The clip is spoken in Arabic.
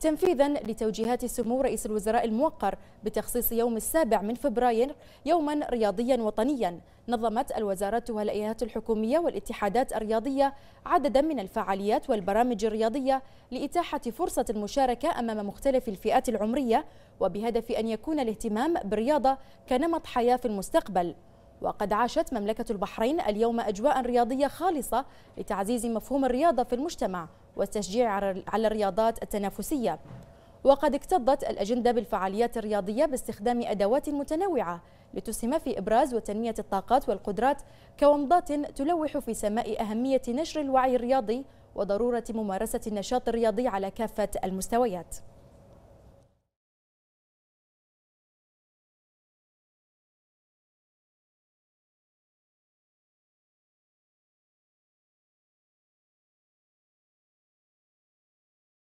تنفيذا لتوجيهات سمو رئيس الوزراء الموقر بتخصيص يوم السابع من فبراير يوما رياضيا وطنيا نظمت الوزارات والهيئات الحكومية والاتحادات الرياضية عددا من الفعاليات والبرامج الرياضية لإتاحة فرصة المشاركة أمام مختلف الفئات العمرية وبهدف أن يكون الاهتمام بالرياضة كنمط حياة في المستقبل وقد عاشت مملكة البحرين اليوم أجواء رياضية خالصة لتعزيز مفهوم الرياضة في المجتمع والتشجيع على الرياضات التنافسية وقد اكتظت الأجندة بالفعاليات الرياضية باستخدام أدوات متنوعة لتسهم في إبراز وتنمية الطاقات والقدرات كومضات تلوح في سماء أهمية نشر الوعي الرياضي وضرورة ممارسة النشاط الرياضي على كافة المستويات